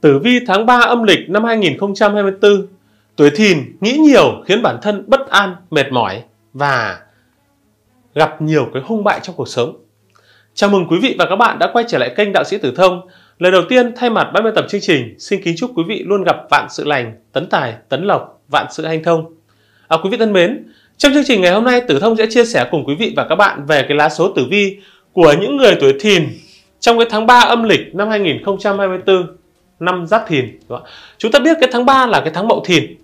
Tử vi tháng 3 âm lịch năm 2024 Tuổi thìn nghĩ nhiều khiến bản thân bất an, mệt mỏi và gặp nhiều cái hung bại trong cuộc sống. Chào mừng quý vị và các bạn đã quay trở lại kênh Đạo sĩ Tử Thông. Lời đầu tiên thay mặt ban biên tập chương trình, xin kính chúc quý vị luôn gặp vạn sự lành, tấn tài, tấn lộc, vạn sự hanh thông. À, quý vị thân mến, trong chương trình ngày hôm nay Tử Thông sẽ chia sẻ cùng quý vị và các bạn về cái lá số tử vi của những người tuổi thìn trong cái tháng 3 âm lịch năm 2024 năm giáp thìn đúng không? chúng ta biết cái tháng 3 là cái tháng mậu thìn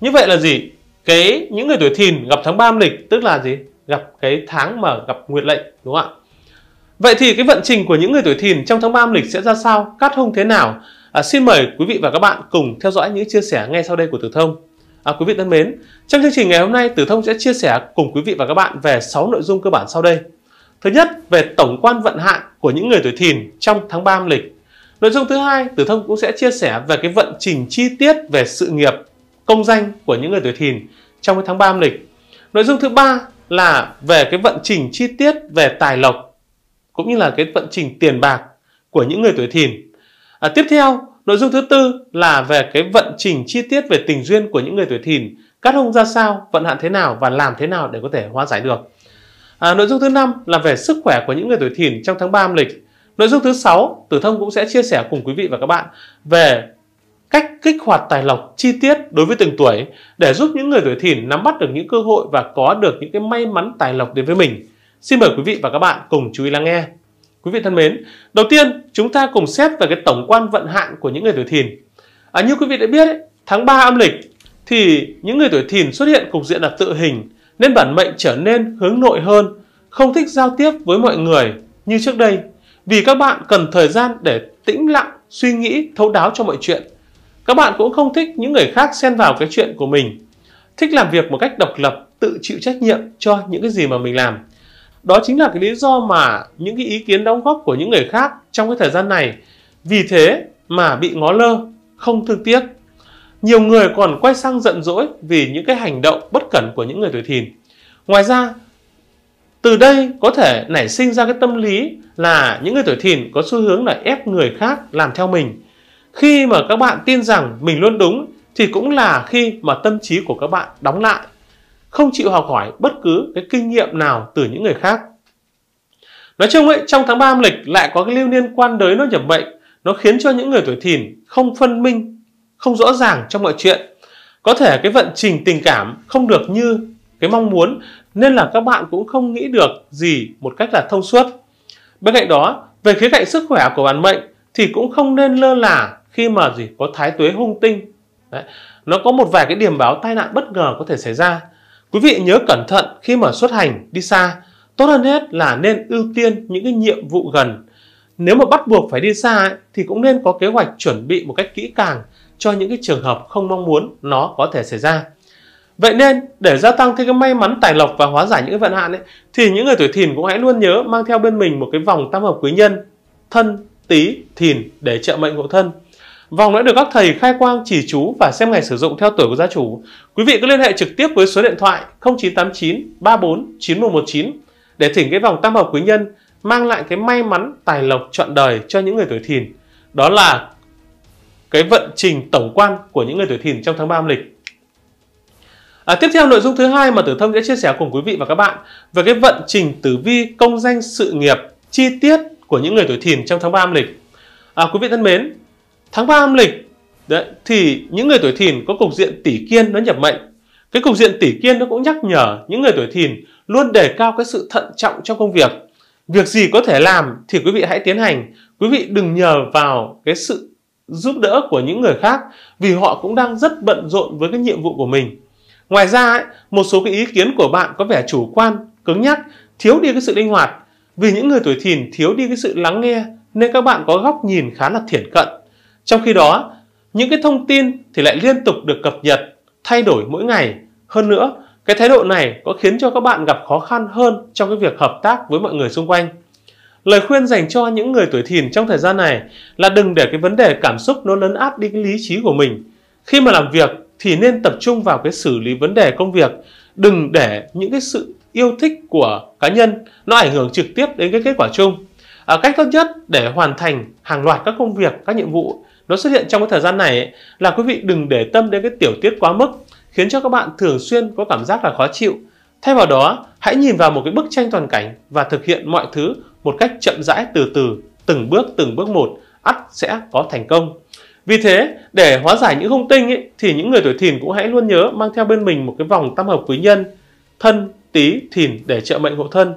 như vậy là gì cái những người tuổi thìn gặp tháng 3 âm lịch tức là gì gặp cái tháng mà gặp nguyệt lệnh đúng không ạ vậy thì cái vận trình của những người tuổi thìn trong tháng 3 âm lịch sẽ ra sao cát hung thế nào à, xin mời quý vị và các bạn cùng theo dõi những chia sẻ ngay sau đây của tử thông À, quý vị thân mến, trong chương trình ngày hôm nay Tử Thông sẽ chia sẻ cùng quý vị và các bạn về 6 nội dung cơ bản sau đây. Thứ nhất, về tổng quan vận hạn của những người tuổi thìn trong tháng 3 âm lịch. Nội dung thứ hai, Tử Thông cũng sẽ chia sẻ về cái vận trình chi tiết về sự nghiệp, công danh của những người tuổi Thìn trong cái tháng 3 âm lịch. Nội dung thứ ba là về cái vận trình chi tiết về tài lộc cũng như là cái vận trình tiền bạc của những người tuổi Thìn. À, tiếp theo, nội dung thứ tư là về cái vận trình chi tiết về tình duyên của những người tuổi Thìn, cát hung ra sao, vận hạn thế nào và làm thế nào để có thể hóa giải được. À, nội dung thứ năm là về sức khỏe của những người tuổi Thìn trong tháng 3 âm lịch. Nội dung thứ 6, Tử Thông cũng sẽ chia sẻ cùng quý vị và các bạn về cách kích hoạt tài lộc chi tiết đối với từng tuổi để giúp những người tuổi thìn nắm bắt được những cơ hội và có được những cái may mắn tài lộc đến với mình. Xin mời quý vị và các bạn cùng chú ý lắng nghe. Quý vị thân mến, đầu tiên chúng ta cùng xét về cái tổng quan vận hạn của những người tuổi thìn. À, như quý vị đã biết, ấy, tháng 3 âm lịch thì những người tuổi thìn xuất hiện cục diện là tự hình nên bản mệnh trở nên hướng nội hơn, không thích giao tiếp với mọi người như trước đây vì các bạn cần thời gian để tĩnh lặng, suy nghĩ, thấu đáo cho mọi chuyện. Các bạn cũng không thích những người khác xen vào cái chuyện của mình. Thích làm việc một cách độc lập, tự chịu trách nhiệm cho những cái gì mà mình làm. Đó chính là cái lý do mà những cái ý kiến đóng góp của những người khác trong cái thời gian này vì thế mà bị ngó lơ, không thương tiếc. Nhiều người còn quay sang giận dỗi vì những cái hành động bất cẩn của những người tuổi thìn. Ngoài ra, từ đây có thể nảy sinh ra cái tâm lý là những người tuổi thìn có xu hướng là ép người khác làm theo mình. Khi mà các bạn tin rằng mình luôn đúng thì cũng là khi mà tâm trí của các bạn đóng lại, không chịu học hỏi bất cứ cái kinh nghiệm nào từ những người khác. Nói chung ấy, trong tháng 3 âm lịch lại có cái lưu niên quan đới nó nhập mệnh, nó khiến cho những người tuổi thìn không phân minh, không rõ ràng trong mọi chuyện. Có thể cái vận trình tình cảm không được như cái mong muốn nên là các bạn cũng không nghĩ được gì một cách là thông suốt. Bên cạnh đó, về khía cạnh sức khỏe của bản mệnh thì cũng không nên lơ là khi mà gì có thái tuế hung tinh. Đấy. Nó có một vài cái điểm báo tai nạn bất ngờ có thể xảy ra. Quý vị nhớ cẩn thận khi mà xuất hành đi xa. Tốt hơn hết là nên ưu tiên những cái nhiệm vụ gần. Nếu mà bắt buộc phải đi xa ấy, thì cũng nên có kế hoạch chuẩn bị một cách kỹ càng cho những cái trường hợp không mong muốn nó có thể xảy ra. Vậy nên để gia tăng thêm cái may mắn tài lộc và hóa giải những vận hạn ấy thì những người tuổi Thìn cũng hãy luôn nhớ mang theo bên mình một cái vòng tam hợp quý nhân thân tý thìn để trợ mệnh hộ thân Vòng đã được các thầy khai quang chỉ chú và xem ngày sử dụng theo tuổi của gia chủ. Quý vị cứ liên hệ trực tiếp với số điện thoại 0989 34 9119 để thỉnh cái vòng tam hợp quý nhân mang lại cái may mắn tài lộc trọn đời cho những người tuổi thìn. Đó là cái vận trình tổng quan của những người tuổi thìn trong tháng 3 âm lịch. À, tiếp theo nội dung thứ hai mà Tử Thông sẽ chia sẻ cùng quý vị và các bạn về cái vận trình tử vi công danh sự nghiệp chi tiết của những người tuổi thìn trong tháng 3 âm lịch. À, quý vị thân mến, tháng 3 âm lịch đấy, thì những người tuổi thìn có cục diện tỷ kiên nó nhập mệnh. Cái cục diện tỷ kiên nó cũng nhắc nhở những người tuổi thìn luôn đề cao cái sự thận trọng trong công việc. Việc gì có thể làm thì quý vị hãy tiến hành. Quý vị đừng nhờ vào cái sự giúp đỡ của những người khác vì họ cũng đang rất bận rộn với cái nhiệm vụ của mình Ngoài ra, một số cái ý kiến của bạn có vẻ chủ quan, cứng nhắc, thiếu đi cái sự linh hoạt. Vì những người tuổi thìn thiếu đi cái sự lắng nghe nên các bạn có góc nhìn khá là thiển cận. Trong khi đó, những cái thông tin thì lại liên tục được cập nhật, thay đổi mỗi ngày. Hơn nữa, cái thái độ này có khiến cho các bạn gặp khó khăn hơn trong cái việc hợp tác với mọi người xung quanh. Lời khuyên dành cho những người tuổi thìn trong thời gian này là đừng để cái vấn đề cảm xúc nó lấn át đi cái lý trí của mình. Khi mà làm việc thì nên tập trung vào cái xử lý vấn đề công việc đừng để những cái sự yêu thích của cá nhân nó ảnh hưởng trực tiếp đến cái kết quả chung à, cách tốt nhất để hoàn thành hàng loạt các công việc các nhiệm vụ nó xuất hiện trong cái thời gian này ấy, là quý vị đừng để tâm đến cái tiểu tiết quá mức khiến cho các bạn thường xuyên có cảm giác là khó chịu thay vào đó hãy nhìn vào một cái bức tranh toàn cảnh và thực hiện mọi thứ một cách chậm rãi từ từ từng bước từng bước một ắt sẽ có thành công vì thế, để hóa giải những hung tinh ấy, thì những người tuổi thìn cũng hãy luôn nhớ mang theo bên mình một cái vòng tam hợp quý nhân, thân, tí, thìn để trợ mệnh hộ thân.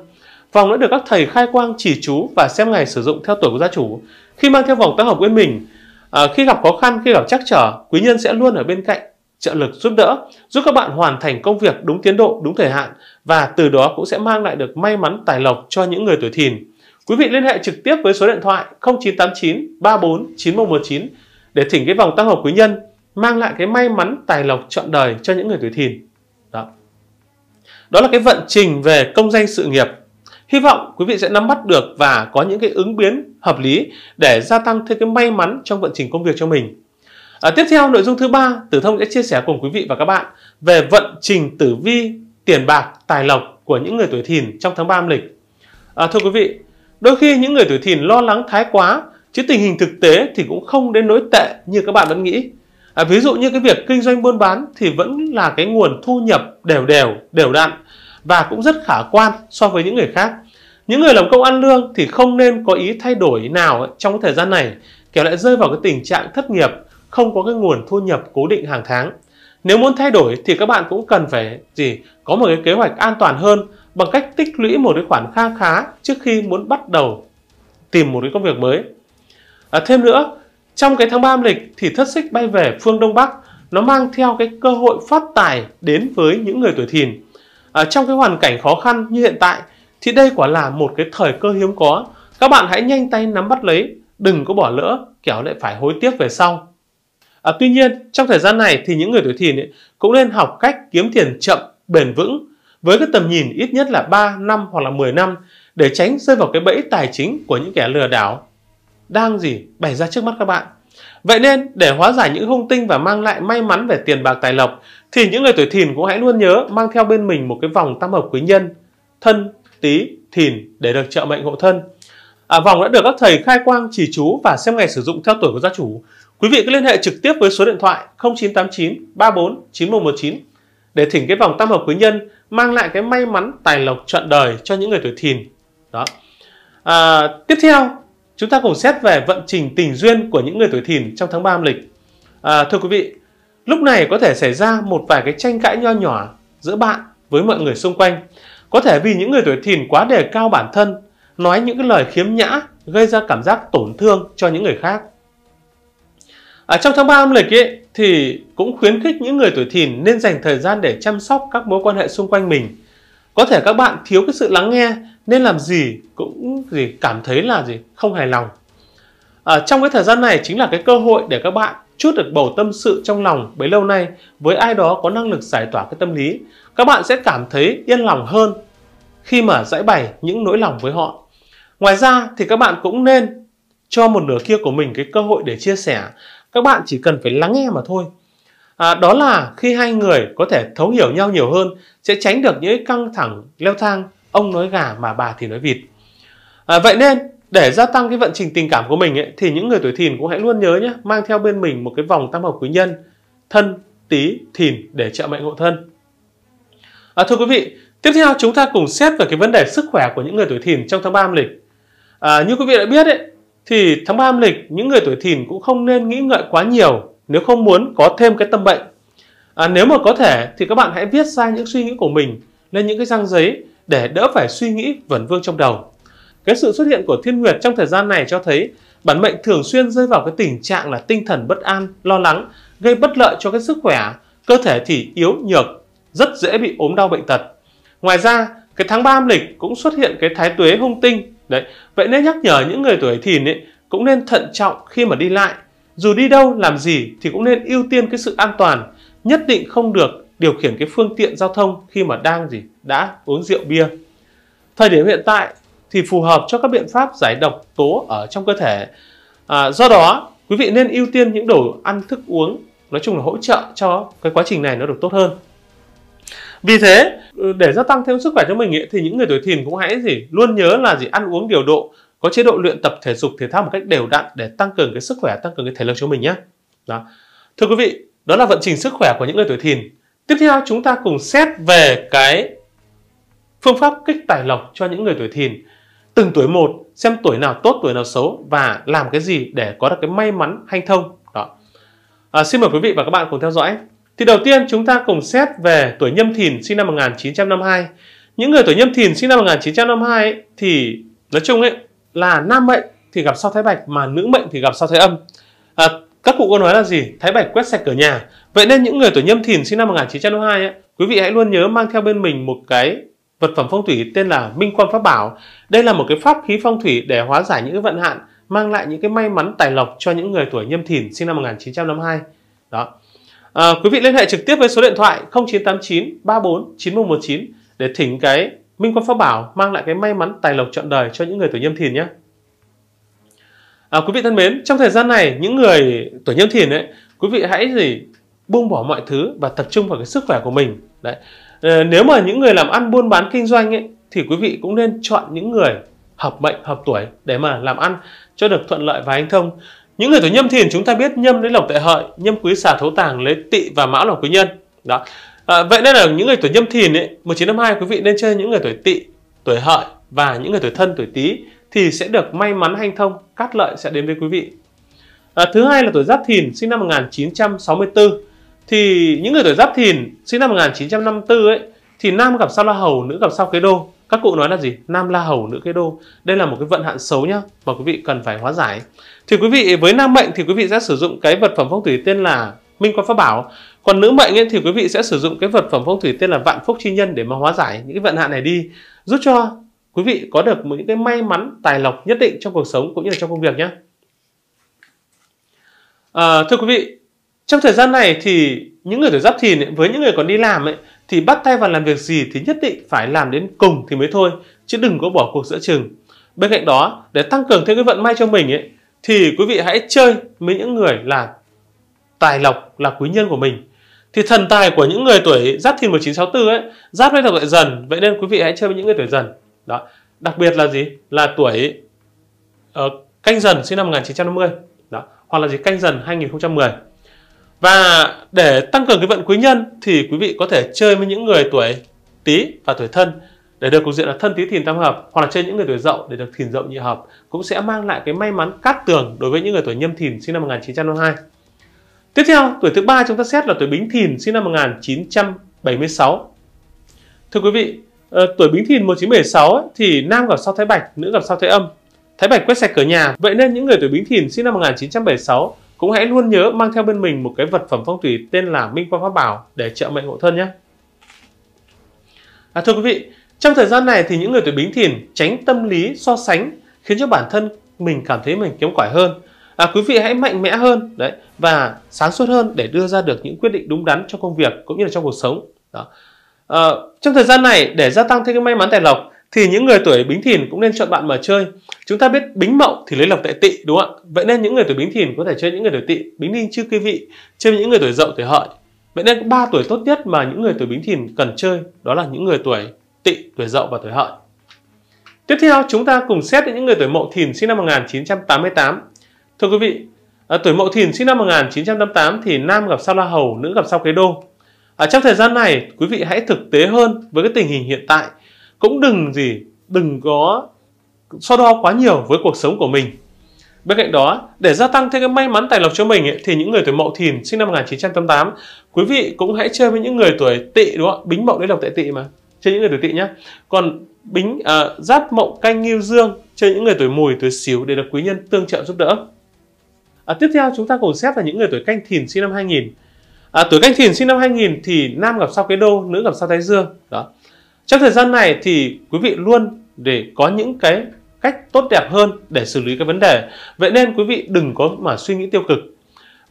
Vòng đã được các thầy khai quang chỉ chú và xem ngày sử dụng theo tuổi của gia chủ. Khi mang theo vòng tam hợp bên mình, à, khi gặp khó khăn, khi gặp trắc trở, quý nhân sẽ luôn ở bên cạnh trợ lực giúp đỡ, giúp các bạn hoàn thành công việc đúng tiến độ, đúng thời hạn và từ đó cũng sẽ mang lại được may mắn tài lộc cho những người tuổi thìn. Quý vị liên hệ trực tiếp với số điện thoại 0989 34 9119 để thỉnh cái vòng tăng hợp quý nhân mang lại cái may mắn tài lộc trọn đời cho những người tuổi thìn đó đó là cái vận trình về công danh sự nghiệp hy vọng quý vị sẽ nắm bắt được và có những cái ứng biến hợp lý để gia tăng thêm cái may mắn trong vận trình công việc cho mình à, tiếp theo nội dung thứ ba tử thông sẽ chia sẻ cùng quý vị và các bạn về vận trình tử vi tiền bạc tài lộc của những người tuổi thìn trong tháng 3 âm lịch à, thưa quý vị đôi khi những người tuổi thìn lo lắng thái quá chứ tình hình thực tế thì cũng không đến nỗi tệ như các bạn vẫn nghĩ à, ví dụ như cái việc kinh doanh buôn bán thì vẫn là cái nguồn thu nhập đều đều đều đặn và cũng rất khả quan so với những người khác những người làm công ăn lương thì không nên có ý thay đổi nào trong thời gian này kéo lại rơi vào cái tình trạng thất nghiệp không có cái nguồn thu nhập cố định hàng tháng nếu muốn thay đổi thì các bạn cũng cần phải gì có một cái kế hoạch an toàn hơn bằng cách tích lũy một cái khoản kha khá trước khi muốn bắt đầu tìm một cái công việc mới À, thêm nữa, trong cái tháng 3 âm lịch thì thất xích bay về phương Đông Bắc, nó mang theo cái cơ hội phát tài đến với những người tuổi thìn. À, trong cái hoàn cảnh khó khăn như hiện tại thì đây quả là một cái thời cơ hiếm có. Các bạn hãy nhanh tay nắm bắt lấy, đừng có bỏ lỡ, kẻo lại phải hối tiếc về sau. À, tuy nhiên, trong thời gian này thì những người tuổi thìn ấy, cũng nên học cách kiếm tiền chậm, bền vững với cái tầm nhìn ít nhất là 3 năm hoặc là 10 năm để tránh rơi vào cái bẫy tài chính của những kẻ lừa đảo đang gì bày ra trước mắt các bạn. Vậy nên để hóa giải những hung tinh và mang lại may mắn về tiền bạc tài lộc thì những người tuổi thìn cũng hãy luôn nhớ mang theo bên mình một cái vòng tam hợp quý nhân thân tý thìn để được trợ mệnh hộ thân. À, vòng đã được các thầy khai quang chỉ chú và xem ngày sử dụng theo tuổi của gia chủ. Quý vị cứ liên hệ trực tiếp với số điện thoại 0989 34 9119 để thỉnh cái vòng tam hợp quý nhân mang lại cái may mắn tài lộc trọn đời cho những người tuổi thìn. Đó. À, tiếp theo Chúng ta cùng xét về vận trình tình duyên của những người tuổi thìn trong tháng 3 âm lịch. À, thưa quý vị, lúc này có thể xảy ra một vài cái tranh cãi nho nhỏ giữa bạn với mọi người xung quanh. Có thể vì những người tuổi thìn quá đề cao bản thân, nói những cái lời khiếm nhã gây ra cảm giác tổn thương cho những người khác. À, trong tháng 3 âm lịch ấy, thì cũng khuyến khích những người tuổi thìn nên dành thời gian để chăm sóc các mối quan hệ xung quanh mình. Có thể các bạn thiếu cái sự lắng nghe nên làm gì cũng gì cảm thấy là gì không hài lòng à, trong cái thời gian này chính là cái cơ hội để các bạn chút được bầu tâm sự trong lòng bấy lâu nay với ai đó có năng lực giải tỏa cái tâm lý các bạn sẽ cảm thấy yên lòng hơn khi mà giải bày những nỗi lòng với họ ngoài ra thì các bạn cũng nên cho một nửa kia của mình cái cơ hội để chia sẻ các bạn chỉ cần phải lắng nghe mà thôi à, đó là khi hai người có thể thấu hiểu nhau nhiều hơn sẽ tránh được những căng thẳng leo thang ông nói gà mà bà thì nói vịt à, vậy nên để gia tăng cái vận trình tình cảm của mình ấy, thì những người tuổi thìn cũng hãy luôn nhớ nhé mang theo bên mình một cái vòng tam hợp quý nhân thân tý thìn để trợ mệnh ngộ thân à, thưa quý vị tiếp theo chúng ta cùng xét về cái vấn đề sức khỏe của những người tuổi thìn trong tháng ba âm lịch à, như quý vị đã biết ấy, thì tháng ba âm lịch những người tuổi thìn cũng không nên nghĩ ngợi quá nhiều nếu không muốn có thêm cái tâm bệnh à, nếu mà có thể thì các bạn hãy viết ra những suy nghĩ của mình lên những cái trang giấy để đỡ phải suy nghĩ vẩn vương trong đầu cái sự xuất hiện của thiên nguyệt trong thời gian này cho thấy bản mệnh thường xuyên rơi vào cái tình trạng là tinh thần bất an, lo lắng, gây bất lợi cho cái sức khỏe, cơ thể thì yếu nhược, rất dễ bị ốm đau bệnh tật. Ngoài ra, cái tháng 3 âm lịch cũng xuất hiện cái thái tuế hung tinh. Đấy, vậy nên nhắc nhở những người tuổi thìn ấy cũng nên thận trọng khi mà đi lại. Dù đi đâu làm gì thì cũng nên ưu tiên cái sự an toàn, nhất định không được điều khiển cái phương tiện giao thông khi mà đang gì đã uống rượu bia. Thời điểm hiện tại thì phù hợp cho các biện pháp giải độc tố ở trong cơ thể. À, do đó, quý vị nên ưu tiên những đồ ăn thức uống nói chung là hỗ trợ cho cái quá trình này nó được tốt hơn. Vì thế, ừ, để gia tăng thêm sức khỏe cho mình ý, thì những người tuổi thìn cũng hãy gì luôn nhớ là gì ăn uống điều độ, có chế độ luyện tập thể dục thể thao một cách đều đặn để tăng cường cái sức khỏe, tăng cường cái thể lực cho mình nhé. Đó. Thưa quý vị, đó là vận trình sức khỏe của những người tuổi thìn. Tiếp theo chúng ta cùng xét về cái phương pháp kích tài lộc cho những người tuổi thìn từng tuổi một xem tuổi nào tốt tuổi nào xấu và làm cái gì để có được cái may mắn hanh thông đó à, xin mời quý vị và các bạn cùng theo dõi thì đầu tiên chúng ta cùng xét về tuổi nhâm thìn sinh năm 1952 những người tuổi nhâm thìn sinh năm 1952 ấy, thì nói chung ấy là nam mệnh thì gặp sao thái bạch mà nữ mệnh thì gặp sao thái âm à, các cụ có nói là gì thái bạch quét sạch cửa nhà vậy nên những người tuổi nhâm thìn sinh năm 1952 ấy, quý vị hãy luôn nhớ mang theo bên mình một cái Vật phẩm phong thủy tên là Minh Quan Pháp Bảo. Đây là một cái pháp khí phong thủy để hóa giải những vận hạn, mang lại những cái may mắn tài lộc cho những người tuổi nhâm thìn sinh năm 1952. Đó. À, quý vị liên hệ trực tiếp với số điện thoại 0989 34 9119 để thỉnh cái Minh Quan Pháp Bảo mang lại cái may mắn tài lộc trọn đời cho những người tuổi nhâm thìn nhé. À, quý vị thân mến, trong thời gian này những người tuổi nhâm thìn ấy, quý vị hãy gì buông bỏ mọi thứ và tập trung vào cái sức khỏe của mình. Đấy Ờ, nếu mà những người làm ăn buôn bán kinh doanh ấy, thì quý vị cũng nên chọn những người hợp mệnh hợp tuổi để mà làm ăn cho được thuận lợi và anh thông những người tuổi nhâm thìn chúng ta biết nhâm lấy lộc tệ hợi nhâm quý xà thấu tàng lấy tỵ và mão là quý nhân đó à, vậy nên là những người tuổi nhâm thìn ấy 1952 quý vị nên chơi những người tuổi tỵ tuổi hợi và những người tuổi thân tuổi tý thì sẽ được may mắn hanh thông cát lợi sẽ đến với quý vị à, thứ hai là tuổi giáp thìn sinh năm 1964 thì những người tuổi giáp thìn sinh năm 1954 ấy thì nam gặp sao la hầu nữ gặp sao kế đô các cụ nói là gì nam la hầu nữ kế đô đây là một cái vận hạn xấu nhá mà quý vị cần phải hóa giải thì quý vị với nam mệnh thì quý vị sẽ sử dụng cái vật phẩm phong thủy tên là minh quan pháp bảo còn nữ mệnh ấy, thì quý vị sẽ sử dụng cái vật phẩm phong thủy tên là vạn phúc chi nhân để mà hóa giải những cái vận hạn này đi giúp cho quý vị có được những cái may mắn tài lộc nhất định trong cuộc sống cũng như là trong công việc nhé à, thưa quý vị trong thời gian này thì những người tuổi giáp thìn với những người còn đi làm ấy thì bắt tay vào làm việc gì thì nhất định phải làm đến cùng thì mới thôi chứ đừng có bỏ cuộc giữa chừng. Bên cạnh đó để tăng cường thêm cái vận may cho mình ấy thì quý vị hãy chơi với những người là tài lộc là quý nhân của mình. Thì thần tài của những người tuổi giáp thìn 1964 ấy, giáp với thuộc tuổi dần, vậy nên quý vị hãy chơi với những người tuổi dần. Đó. Đặc biệt là gì? Là tuổi uh, canh dần sinh năm 1950. Đó. Hoặc là gì canh dần 2010. Và để tăng cường cái vận quý nhân thì quý vị có thể chơi với những người tuổi Tý và tuổi Thân để được cục diện là thân Tý Thìn tam hợp hoặc là chơi những người tuổi Dậu để được Thìn Dậu nhị hợp cũng sẽ mang lại cái may mắn cát tường đối với những người tuổi Nhâm Thìn sinh năm 1952. Tiếp theo, tuổi thứ ba chúng ta xét là tuổi Bính Thìn sinh năm 1976. Thưa quý vị, ờ, tuổi Bính Thìn 1976 ấy, thì nam gặp sau Thái Bạch, nữ gặp sau Thái Âm. Thái Bạch quét sạch cửa nhà, vậy nên những người tuổi Bính Thìn sinh năm 1976 cũng hãy luôn nhớ mang theo bên mình một cái vật phẩm phong thủy tên là Minh Quang Pháp Bảo để trợ mệnh hộ thân nhé. À, thưa quý vị, trong thời gian này thì những người tuổi Bính Thìn tránh tâm lý so sánh khiến cho bản thân mình cảm thấy mình kém cỏi hơn. À, quý vị hãy mạnh mẽ hơn đấy và sáng suốt hơn để đưa ra được những quyết định đúng đắn cho công việc cũng như là trong cuộc sống. Đó. À, trong thời gian này để gia tăng thêm cái may mắn tài lộc thì những người tuổi bính thìn cũng nên chọn bạn mà chơi chúng ta biết bính mậu thì lấy lòng tệ tị đúng không ạ vậy nên những người tuổi bính thìn có thể chơi những người tuổi tị bính ninh chưa quý vị chơi những người tuổi dậu tuổi hợi vậy nên ba tuổi tốt nhất mà những người tuổi bính thìn cần chơi đó là những người tuổi tị tuổi dậu và tuổi hợi tiếp theo chúng ta cùng xét đến những người tuổi mậu thìn sinh năm 1988 thưa quý vị à, tuổi mậu thìn sinh năm 1988 thì nam gặp sao la hầu nữ gặp sao kế đô ở à, trong thời gian này quý vị hãy thực tế hơn với cái tình hình hiện tại cũng đừng gì đừng có so đo quá nhiều với cuộc sống của mình Bên cạnh đó, để gia tăng thêm cái may mắn tài lộc cho mình ấy, thì những người tuổi Mậu Thìn sinh năm 1988, quý vị cũng hãy chơi với những người tuổi Tỵ đúng không? Bính Mậu đấy độc tại Tỵ mà. Chơi những người tuổi Tỵ nhé. Còn Bính à, Giáp Mậu Canh Ngưu Dương chơi những người tuổi Mùi, tuổi xíu để được quý nhân tương trợ giúp đỡ. À, tiếp theo chúng ta cùng xét là những người tuổi Canh Thìn sinh năm 2000. À, tuổi Canh Thìn sinh năm 2000 thì nam gặp sao Kế Đô, nữ gặp sao Thái Dương. Đó. Trong thời gian này thì quý vị luôn để có những cái cách tốt đẹp hơn để xử lý cái vấn đề. Vậy nên quý vị đừng có mà suy nghĩ tiêu cực.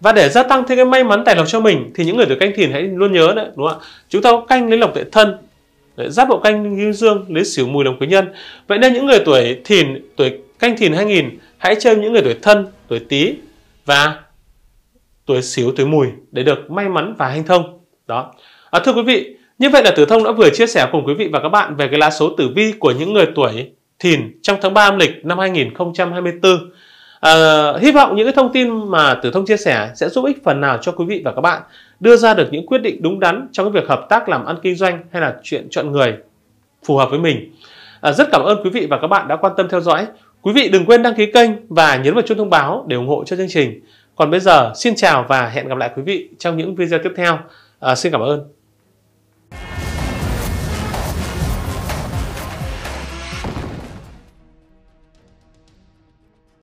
Và để gia tăng thêm cái may mắn tài lộc cho mình thì những người tuổi canh thìn hãy luôn nhớ đấy, đúng không ạ? Chúng ta có canh lấy lộc tuệ thân, đấy, giáp bộ canh lưu dương lấy xỉu mùi đồng quý nhân. Vậy nên những người tuổi thìn, tuổi canh thìn 2000 hãy chơi những người tuổi thân, tuổi tý và tuổi xíu, tuổi mùi để được may mắn và hanh thông. Đó. À, thưa quý vị, như vậy là Tử Thông đã vừa chia sẻ cùng quý vị và các bạn về cái lá số tử vi của những người tuổi Thìn trong tháng 3 âm lịch năm 2024. À, hy vọng những cái thông tin mà Tử Thông chia sẻ sẽ giúp ích phần nào cho quý vị và các bạn đưa ra được những quyết định đúng đắn trong cái việc hợp tác làm ăn kinh doanh hay là chuyện chọn người phù hợp với mình. À, rất cảm ơn quý vị và các bạn đã quan tâm theo dõi. Quý vị đừng quên đăng ký kênh và nhấn vào chuông thông báo để ủng hộ cho chương trình. Còn bây giờ, xin chào và hẹn gặp lại quý vị trong những video tiếp theo. À, xin cảm ơn.